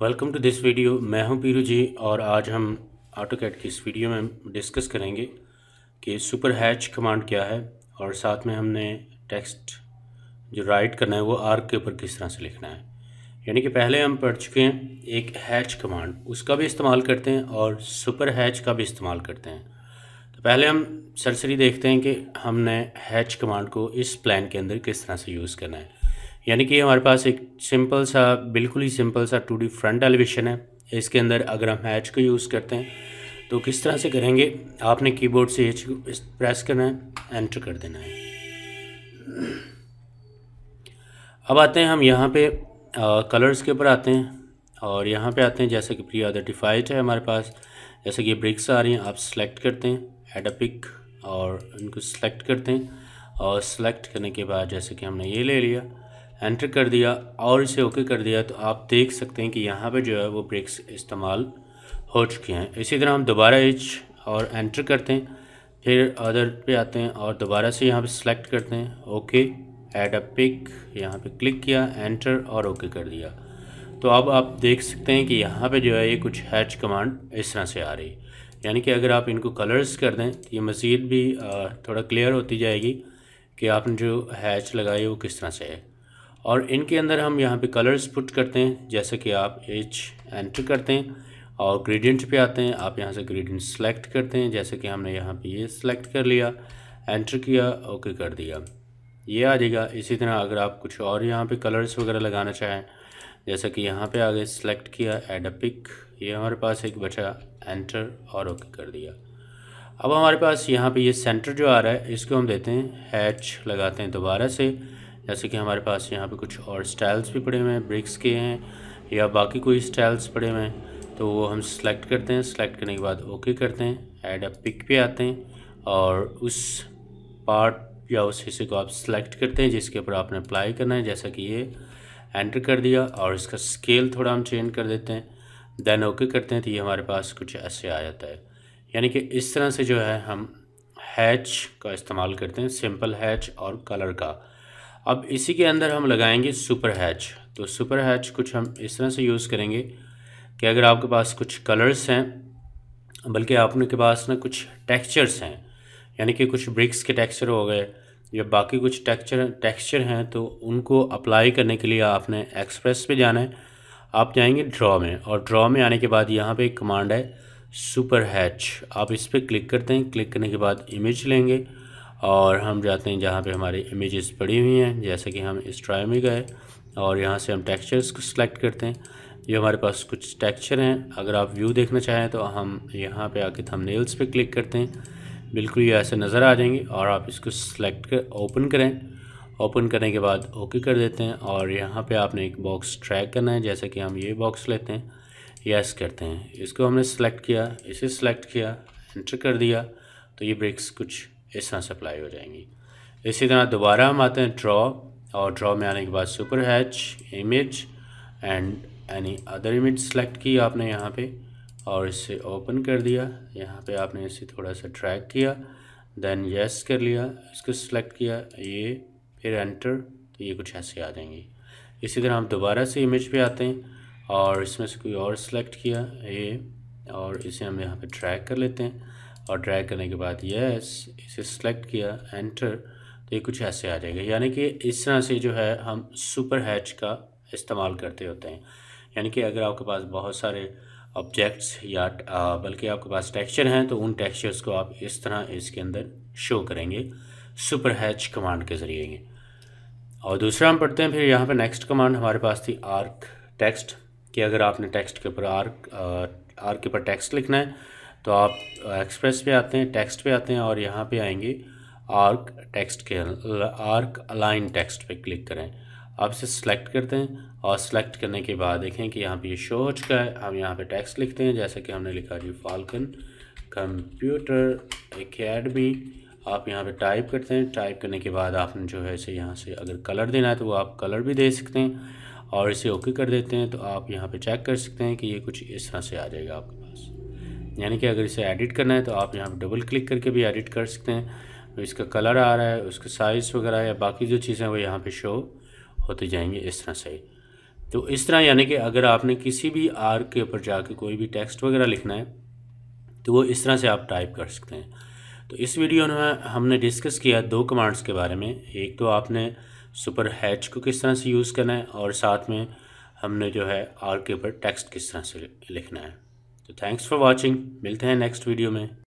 welcome to this video मैं हूं पीरू जी और आज हम ऑटो कैट की इस वीडियो में डिस्कस करेंगे कि सुपर हैच कमांड क्या है और साथ में हमने टेक्स्ट जो राइट करना है वो आर्क के ऊपर किस तरह से लिखना है यानी कि पहले हम पढ़ चुके हैं एक हैच कमांड उसका भी इस्तेमाल करते हैं और सुपर हैच का भी इस्तेमाल करते हैं तो पहले हम सरसरी देखते हैं कि हमने हैच कमांड को इस प्लान के अंदर किस तरह से यूज़ करना है यानी कि हमारे पास एक सिंपल सा बिल्कुल ही सिंपल सा टू डी फ्रंट एलिवेशन है इसके अंदर अगर हम हैच को यूज़ करते हैं तो किस तरह से करेंगे आपने कीबोर्ड से एच को प्रेस करना है एंटर कर देना है अब आते हैं हम यहाँ पे आ, कलर्स के ऊपर आते हैं और यहाँ पे आते हैं जैसे कि प्री आइडेंटिफाइड है हमारे पास जैसे कि ब्रिक्स आ रही हैं आप सेलेक्ट करते हैं एड अ पिक और इनको सेलेक्ट करते हैं और सेलेक्ट करने के बाद जैसे कि हमने ये ले लिया एंटर कर दिया और इसे ओके कर दिया तो आप देख सकते हैं कि यहाँ पर जो है वो ब्रेक्स इस्तेमाल हो चुके हैं इसी तरह हम दोबारा एच और एंटर करते हैं फिर अदर पे आते हैं और दोबारा से यहाँ पे सेलेक्ट करते हैं ओके एड अ पिक यहाँ पे क्लिक किया एंटर और ओके कर दिया तो अब आप देख सकते हैं कि यहाँ पे जो है ये कुछ हैच कमांड इस तरह से आ रही है यानी कि अगर आप इनको कलर्स कर दें तो ये मज़ीद भी थोड़ा क्लियर होती जाएगी कि आपने जो हैच लगाई वो किस तरह से है और इनके अंदर हम यहाँ पे कलर्स पुट करते हैं जैसे कि आप एच एंटर करते हैं और ग्रेडियंट पे आते हैं आप यहाँ से ग्रेडियंट सेलेक्ट करते हैं जैसे कि हमने यहाँ पे ये यह सिलेक्ट कर लिया एंटर किया ओके कर दिया ये आ जाएगा इसी तरह अगर आप कुछ और यहाँ पे कलर्स वगैरह लगाना चाहें जैसे कि यहाँ पे आगे सेलेक्ट किया एड अ पिक ये हमारे पास एक बचा एंटर और ओके कर दिया अब हमारे पास यहाँ पे ये सेंटर जो आ रहा है इसको हम देते हैं हैच लगाते हैं दोबारा से जैसे कि हमारे पास यहाँ पे कुछ और स्टाइल्स भी पड़े हुए हैं ब्रिक्स के हैं या बाकी कोई स्टाइल्स पड़े हुए हैं तो वो हम सेलेक्ट करते हैं सेलेक्ट करने के बाद ओके करते हैं ऐड अ पिक पे आते हैं और उस पार्ट या उस हिस्से को आप सिलेक्ट करते हैं जिसके ऊपर आपने अप्लाई करना है जैसा कि ये एंटर कर दिया और इसका स्केल थोड़ा हम चेंज कर देते हैं देन ओके करते हैं तो ये हमारे पास कुछ ऐसे आ जाता है यानी कि इस तरह से जो है हम हैच का इस्तेमाल करते हैं सिंपल हैच और कलर का अब इसी के अंदर हम लगाएंगे सुपर हैच तो सुपर हैच कुछ हम इस तरह से यूज़ करेंगे कि अगर आपके पास कुछ कलर्स हैं बल्कि आपने के पास ना कुछ टेक्सचर्स हैं यानी कि कुछ ब्रिक्स के टेक्सचर हो गए या बाकी कुछ टेक्सचर टेक्सचर हैं तो उनको अप्लाई करने के लिए आपने एक्सप्रेस पे जाना है आप जाएंगे ड्रॉ में और ड्रॉ में आने के बाद यहाँ पे एक कमांड है सुपर हैच आप इस पर क्लिक करते हैं क्लिक करने के बाद इमेज लेंगे और हम जाते हैं जहाँ पे हमारी इमेजेस पड़ी हुई हैं जैसे कि हम इस ट्राई में गए और यहाँ से हम टेक्सचर्स को सिलेक्ट करते हैं ये हमारे पास कुछ टेक्सचर हैं अगर आप व्यू देखना चाहें तो हम यहाँ पे आके थंबनेल्स पे क्लिक करते हैं बिल्कुल ये ऐसे नज़र आ जाएंगे और आप इसको सिलेक्ट कर ओपन करें ओपन करने के बाद ओके कर देते हैं और यहाँ पर आपने एक बॉक्स ट्रैक करना है जैसे कि हम ये बॉक्स लेते हैं यस करते हैं इसको हमने सेलेक्ट किया इसे सेलेक्ट किया एंटर कर दिया तो ये ब्रेक्स कुछ इस तरह सप्लाई हो जाएंगी इसी तरह दोबारा हम आते हैं ड्रॉ और ड्रॉ में आने के बाद super hatch image and any other image select की आपने यहाँ पे और इसे ओपन कर दिया यहाँ पे आपने इसे थोड़ा सा ट्रैक किया देन यस कर लिया इसको सिलेक्ट किया ये फिर एंटर तो ये कुछ ऐसे आ जाएंगी इसी तरह हम दोबारा से इमेज पे आते हैं और इसमें से कोई और सिलेक्ट किया ये और इसे हम यहाँ पे ट्रैक कर लेते हैं और ड्रैग करने के बाद यस इसे सेलेक्ट किया एंटर तो ये कुछ ऐसे आ जाएगा यानी कि इस तरह से जो है हम सुपर हैच का इस्तेमाल करते होते हैं यानी कि अगर आपके पास बहुत सारे ऑब्जेक्ट्स या बल्कि आपके पास टेक्सचर हैं तो उन टेक्सचर्स को आप इस तरह इसके अंदर शो करेंगे सुपर हैच कमांड के ज़रिए और दूसरा हम पढ़ते हैं फिर यहाँ पर नेक्स्ट कमांड हमारे पास थी आर्क टेक्स्ट कि अगर आपने टेक्स्ट के ऊपर आर्क आर्क के ऊपर टेक्स्ट लिखना है तो आप एक्सप्रेस पे आते हैं टेक्स्ट पे आते हैं और यहाँ पे आएंगे आर्क टेक्स्ट के आर्क अलाइन टेक्स्ट पे क्लिक करें आप इसे सिलेक्ट करते हैं और सिलेक्ट करने के बाद देखें कि यहाँ पे ये शो हो चुका है हम यहाँ पे टेक्स्ट लिखते हैं जैसे कि हमने लिखा जी फाल्कन कंप्यूटर एकेडमी आप यहाँ पे टाइप करते हैं टाइप करने के बाद आपने जो है इसे यहाँ से अगर कलर देना है तो वो आप कलर भी दे सकते हैं और इसे ओके कर देते हैं तो आप यहाँ पे चेक कर सकते हैं कि ये कुछ इस तरह से आ जाएगा आपके पास यानी कि अगर इसे एडिट करना है तो आप यहाँ पर डबल क्लिक करके भी एडिट कर सकते हैं तो इसका कलर आ रहा है उसका साइज़ वगैरह या बाकी जो चीज़ें वो यहाँ पे शो होते जाएंगे इस तरह से तो इस तरह यानी कि अगर आपने किसी भी आर के ऊपर जाके कोई भी टेक्स्ट वगैरह लिखना है तो वो इस तरह से आप टाइप कर सकते हैं तो इस वीडियो में हमने डिस्कस किया दो कमांड्स के बारे में एक तो आपने सुपर हैच को किस तरह से यूज़ करना है और साथ में हमने जो है आर के ऊपर टेक्स्ट किस तरह से लिखना है तो थैंक्स फॉर वॉचिंग मिलते हैं नेक्स्ट वीडियो में